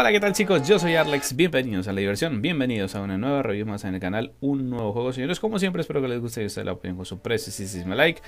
Hola, ¿qué tal chicos? Yo soy Arlex, bienvenidos a la diversión, bienvenidos a una nueva review más en el canal, un nuevo juego, señores, como siempre espero que les guste y ustedes la opinión con su precio, si se me like.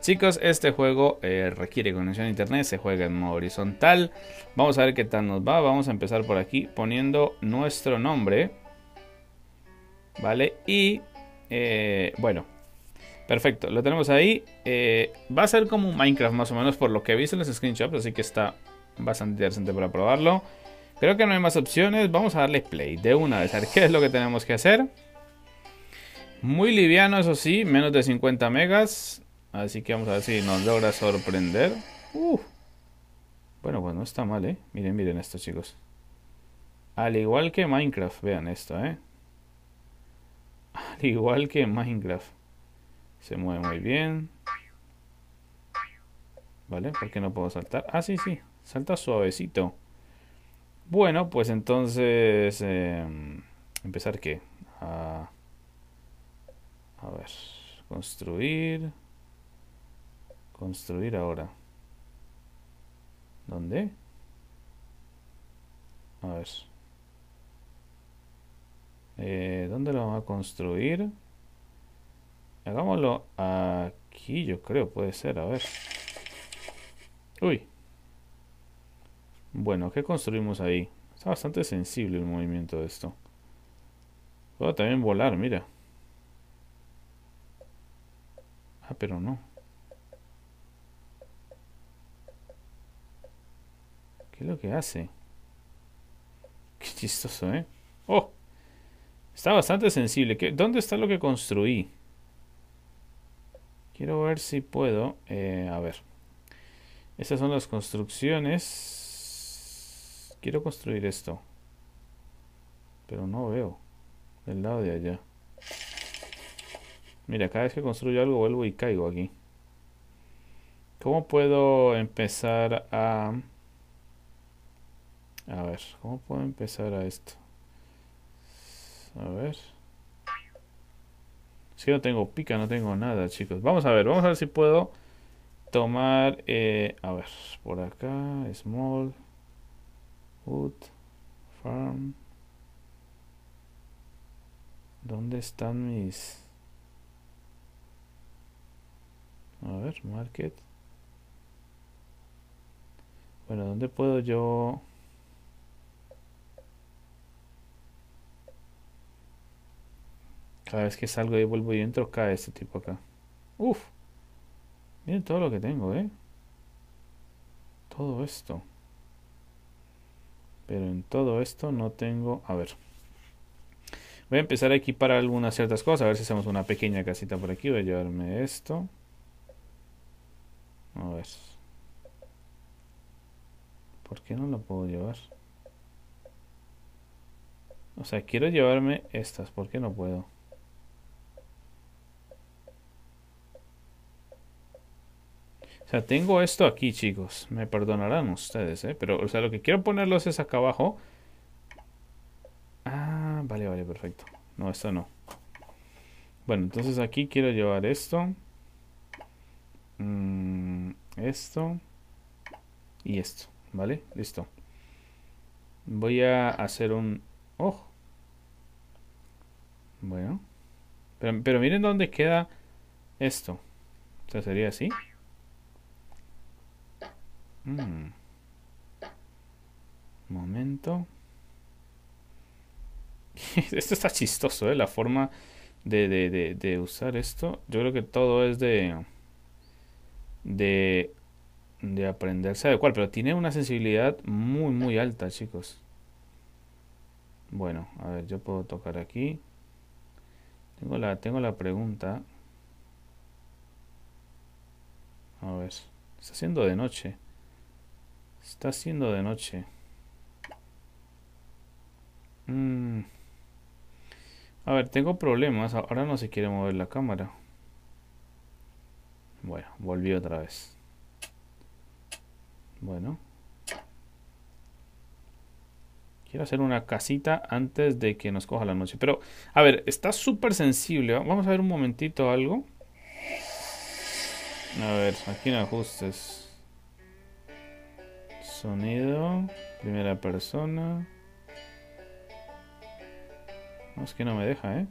Chicos, este juego eh, requiere conexión a internet, se juega en modo horizontal, vamos a ver qué tal nos va, vamos a empezar por aquí poniendo nuestro nombre, ¿vale? Y, eh, bueno, perfecto, lo tenemos ahí, eh, va a ser como un Minecraft más o menos por lo que he visto en los screenshots, así que está bastante interesante para probarlo. Creo que no hay más opciones. Vamos a darle play de una vez. A ver qué es lo que tenemos que hacer. Muy liviano, eso sí. Menos de 50 megas. Así que vamos a ver si nos logra sorprender. Uh. Bueno, pues no está mal, ¿eh? Miren, miren esto, chicos. Al igual que Minecraft. Vean esto, ¿eh? Al igual que Minecraft. Se mueve muy bien. ¿Vale? ¿Por qué no puedo saltar? Ah, sí, sí. Salta suavecito. Bueno, pues entonces... Em, ¿Empezar qué? A, a ver. Construir. Construir ahora. ¿Dónde? A ver. Eh, ¿Dónde lo vamos a construir? Hagámoslo aquí, yo creo, puede ser. A ver. Uy. Bueno, ¿qué construimos ahí? Está bastante sensible el movimiento de esto. Puedo también volar, mira. Ah, pero no. ¿Qué es lo que hace? Qué chistoso, ¿eh? ¡Oh! Está bastante sensible. ¿Dónde está lo que construí? Quiero ver si puedo. Eh, a ver. Estas son las construcciones. Quiero construir esto. Pero no veo. El lado de allá. Mira, cada vez que construyo algo vuelvo y caigo aquí. ¿Cómo puedo empezar a... A ver, ¿cómo puedo empezar a esto? A ver. Si no tengo pica, no tengo nada, chicos. Vamos a ver, vamos a ver si puedo tomar... Eh, a ver, por acá, small. Wood, Farm. ¿Dónde están mis... A ver, Market. Bueno, ¿dónde puedo yo... Cada vez que salgo y vuelvo y entro, cae este tipo acá. Uf. Miren todo lo que tengo, ¿eh? Todo esto. Pero en todo esto no tengo... A ver. Voy a empezar a equipar algunas ciertas cosas. A ver si hacemos una pequeña casita por aquí. Voy a llevarme esto. A ver. ¿Por qué no lo puedo llevar? O sea, quiero llevarme estas. ¿Por qué no puedo? sea, tengo esto aquí, chicos. Me perdonarán ustedes, ¿eh? Pero, o sea, lo que quiero ponerlos es acá abajo. Ah, vale, vale, perfecto. No, esto no. Bueno, entonces aquí quiero llevar esto. Mm, esto. Y esto, ¿vale? Listo. Voy a hacer un... ¡Oh! Bueno. Pero, pero miren dónde queda esto. O sea, sería así. Mm. Momento. esto está chistoso, ¿eh? La forma de, usar esto. Yo creo que todo es de... De... De aprenderse cuál. Pero tiene una sensibilidad muy, muy alta, chicos. Bueno, a ver, yo puedo tocar aquí. Tengo la, tengo la pregunta. A ver. Está haciendo de noche. Está haciendo de noche. Mm. A ver, tengo problemas. Ahora no se quiere mover la cámara. Bueno, volví otra vez. Bueno. Quiero hacer una casita antes de que nos coja la noche. Pero, a ver, está súper sensible. Vamos a ver un momentito algo. A ver, aquí en ajustes. Sonido, primera persona. No, es que no me deja, ¿eh?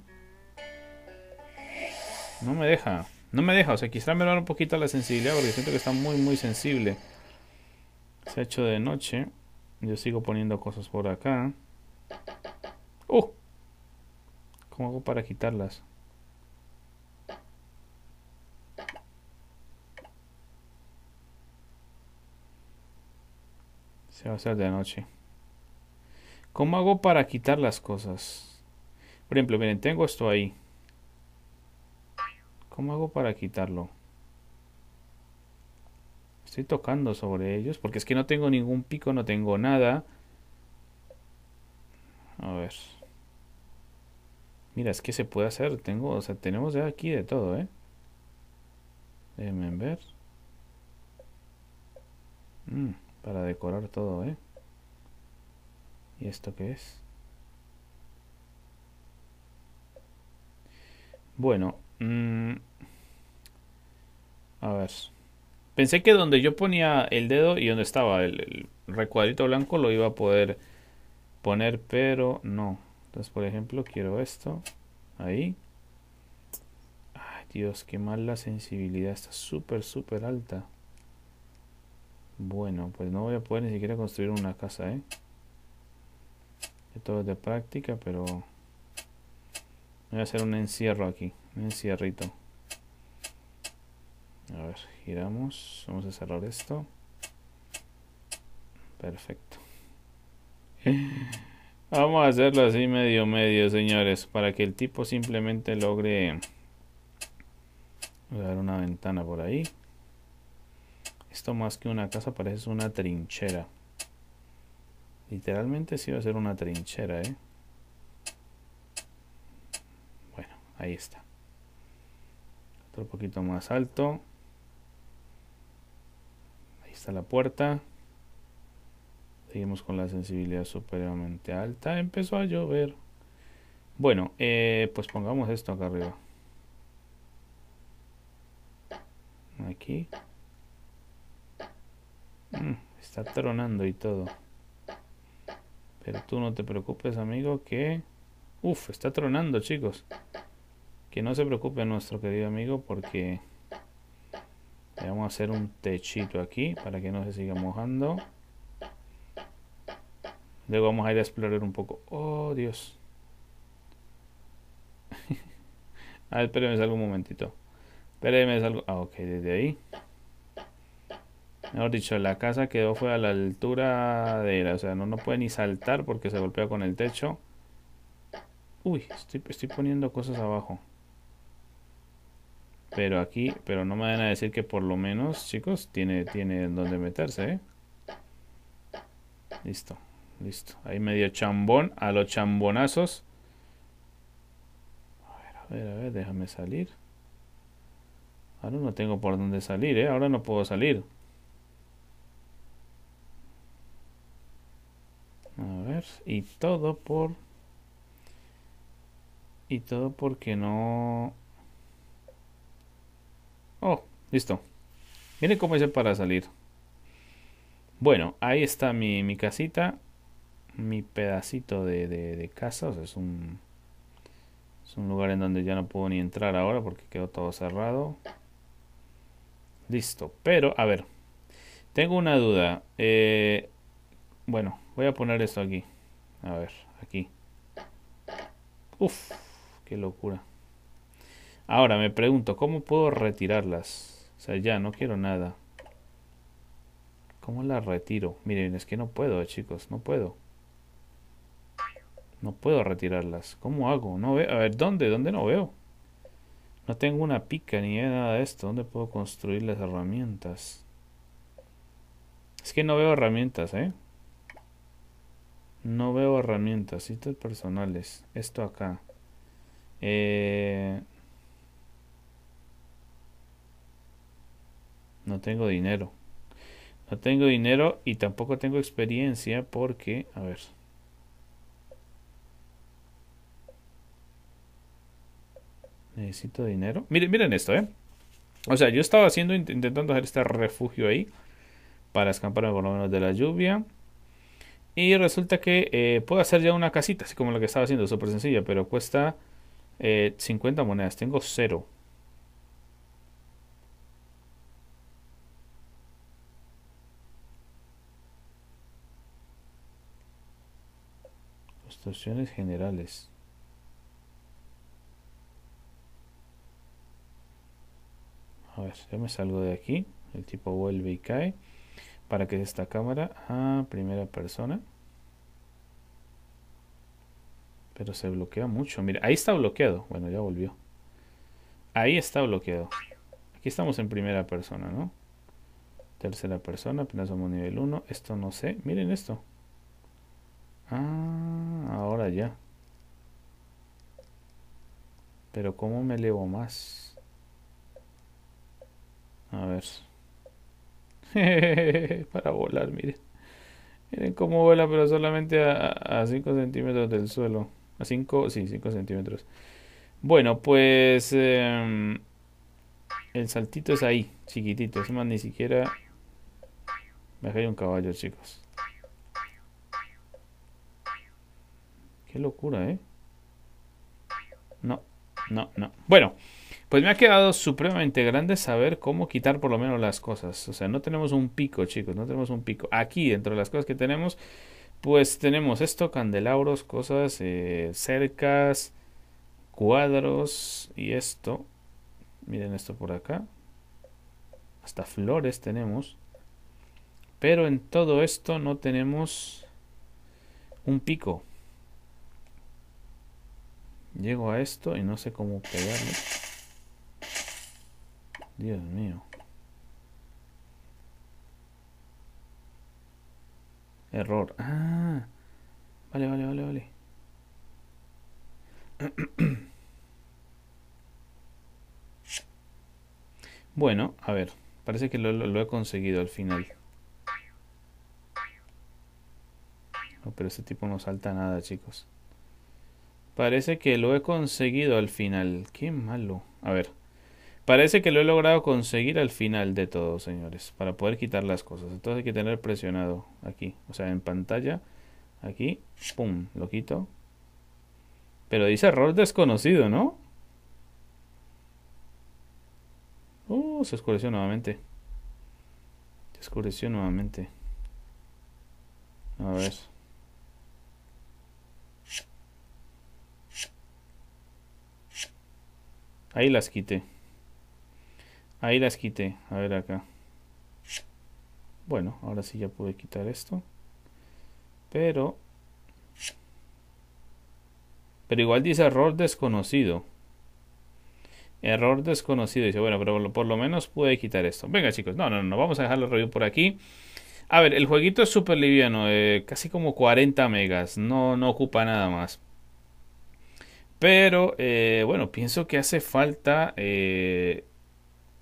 No me deja. No me deja. O sea, quizá me un poquito la sensibilidad porque siento que está muy, muy sensible. Se ha hecho de noche. Yo sigo poniendo cosas por acá. ¡Uh! ¿Cómo hago para quitarlas? va a de noche. ¿Cómo hago para quitar las cosas? Por ejemplo, miren, tengo esto ahí. ¿Cómo hago para quitarlo? Estoy tocando sobre ellos porque es que no tengo ningún pico, no tengo nada. A ver. Mira, es que se puede hacer. Tengo, o sea, tenemos ya aquí de todo, ¿eh? Déjenme ver. Mm para decorar todo, ¿eh? ¿Y esto qué es? Bueno, mm, a ver. Pensé que donde yo ponía el dedo y donde estaba el, recuadrito blanco lo iba a poder poner, pero no. Entonces, por ejemplo, quiero esto. Ahí. Ay, Dios, qué mal la sensibilidad. Está súper, súper alta. Bueno, pues no voy a poder ni siquiera construir una casa, ¿eh? Esto es de práctica, pero... Voy a hacer un encierro aquí, un encierrito. A ver, giramos. Vamos a cerrar esto. Perfecto. Vamos a hacerlo así medio medio, señores, para que el tipo simplemente logre... Voy dar una ventana por ahí. Esto más que una casa parece una trinchera. Literalmente sí va a ser una trinchera, ¿eh? Bueno, ahí está. Otro poquito más alto. Ahí está la puerta. Seguimos con la sensibilidad supremamente alta. Empezó a llover. Bueno, eh, pues pongamos esto acá arriba. Aquí. Mm, está tronando y todo. Pero tú no te preocupes, amigo, que... Uf, está tronando, chicos. Que no se preocupe nuestro querido amigo porque... Le vamos a hacer un techito aquí para que no se siga mojando. Luego vamos a ir a explorar un poco. Oh, Dios. a ver, espérenme, un momentito. Espérenme, algo. Ah, ok, desde ahí. Mejor dicho, la casa quedó fue a la altura de la, o sea, no, no puede ni saltar porque se golpea con el techo. Uy, estoy, estoy poniendo cosas abajo. Pero aquí, pero no me van a decir que por lo menos, chicos, tiene, tiene donde meterse, ¿eh? Listo, listo. Ahí medio chambón, a los chambonazos. A ver, a ver, a ver, déjame salir. Ahora no tengo por dónde salir, ¿eh? Ahora no puedo salir. y todo por y todo porque no oh listo miren cómo hice para salir bueno ahí está mi, casita mi pedacito de, de, casa o sea, es un es un lugar en donde ya no puedo ni entrar ahora porque quedó todo cerrado listo pero a ver tengo una duda eh, bueno Voy a poner esto aquí. A ver, aquí. Uf, qué locura. Ahora me pregunto, ¿cómo puedo retirarlas? O sea, ya no quiero nada. ¿Cómo las retiro? Miren, es que no puedo, chicos, no puedo. No puedo retirarlas. ¿Cómo hago? No veo. A ver, ¿dónde? ¿Dónde no veo? No tengo una pica ni nada de esto. ¿Dónde puedo construir las herramientas? Es que no veo herramientas, ¿eh? No veo herramientas, citas personales. Esto acá. Eh, no tengo dinero. No tengo dinero y tampoco tengo experiencia porque, a ver. Necesito dinero. Miren, miren esto, ¿eh? O sea, yo estaba haciendo, intentando hacer este refugio ahí para escaparme por lo menos de la lluvia. Y resulta que eh, puedo hacer ya una casita, así como lo que estaba haciendo, súper sencilla, pero cuesta 50 eh, monedas. Tengo 0. Construcciones generales. A ver, yo me salgo de aquí. El tipo vuelve y cae para que esta cámara a primera persona. Pero se bloquea mucho. Mira, ahí está bloqueado. Bueno, ya volvió. Ahí está bloqueado. Aquí estamos en primera persona, ¿no? Tercera persona, apenas somos nivel 1. Esto no sé. Miren esto. Ah, ahora ya. Pero ¿cómo me elevo más? A ver. Para volar, miren. Miren cómo vuela, pero solamente a 5 centímetros del suelo. A 5, sí, 5 centímetros. Bueno, pues em, el saltito es ahí, chiquitito. Es más, ni siquiera me cae un caballo, chicos. Qué locura, ¿eh? No, no, no. Bueno. Pues me ha quedado supremamente grande saber cómo quitar por lo menos las cosas. O sea, no tenemos un pico, chicos, no tenemos un pico. Aquí, dentro de las cosas que tenemos, pues tenemos esto, candelabros, cosas, eh, cercas, cuadros y esto. Miren esto por acá. Hasta flores tenemos. Pero en todo esto no tenemos un pico. Llego a esto y no sé cómo pegarle. Dios mío. Error. Ah. Vale, vale, vale, vale. Bueno, a ver. Parece que lo, he conseguido al final. No, pero ese tipo no salta nada, chicos. Parece que lo he conseguido al final. Qué malo. A ver. Parece que lo he logrado conseguir al final de todo, señores, para poder quitar las cosas. Entonces hay que tener presionado aquí, o sea, en pantalla, aquí, pum, lo quito. Pero dice error desconocido, ¿no? Uh, se oscureció nuevamente. Se oscureció nuevamente. A ver. Ahí las quité. Ahí las quité. A ver acá. Bueno, ahora sí ya pude quitar esto. Pero... Pero igual dice error desconocido. Error desconocido. Dice, bueno, pero por lo menos pude quitar esto. Venga chicos, no, no, no. Vamos a dejar el por aquí. A ver, el jueguito es súper liviano. Eh, casi como 40 megas. No, no ocupa nada más. Pero, eh, bueno, pienso que hace falta... Eh,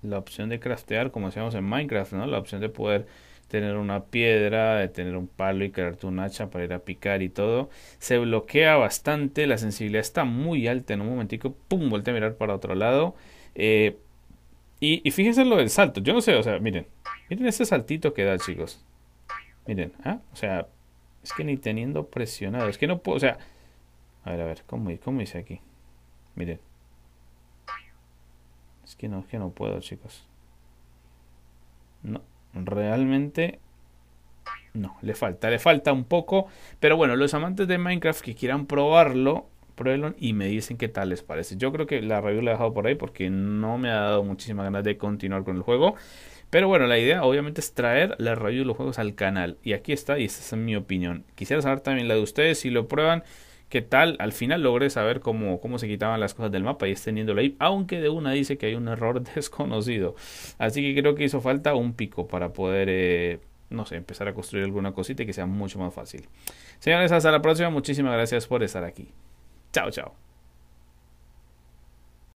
la opción de craftear, como decíamos en Minecraft, ¿no? La opción de poder tener una piedra, de tener un palo y crearte un hacha para ir a picar y todo. Se bloquea bastante, la sensibilidad está muy alta en un momentico, pum, vuelta a mirar para otro lado. Eh, y, fíjense lo del salto, yo no sé, o sea, miren, miren este saltito que da, chicos. Miren, ¿ah? o sea, es que ni teniendo presionado, es que no puedo, o sea, a ver, a ver, ¿cómo, cómo hice aquí? Miren. Es que no, es que no puedo, chicos. No, realmente no, le falta, le falta un poco. Pero bueno, los amantes de Minecraft que quieran probarlo, pruébenlo y me dicen qué tal les parece. Yo creo que la review la he dejado por ahí porque no me ha dado muchísimas ganas de continuar con el juego. Pero bueno, la idea obviamente es traer la review de los juegos al canal. Y aquí está, y esta es mi opinión. Quisiera saber también la de ustedes, si lo prueban. ¿Qué tal al final logré saber cómo, cómo se quitaban las cosas del mapa y extendiéndolo ahí, aunque de una dice que hay un error desconocido. Así que creo que hizo falta un pico para poder, eh, no sé, empezar a construir alguna cosita y que sea mucho más fácil. Señores, hasta la próxima. Muchísimas gracias por estar aquí. Chao, chao.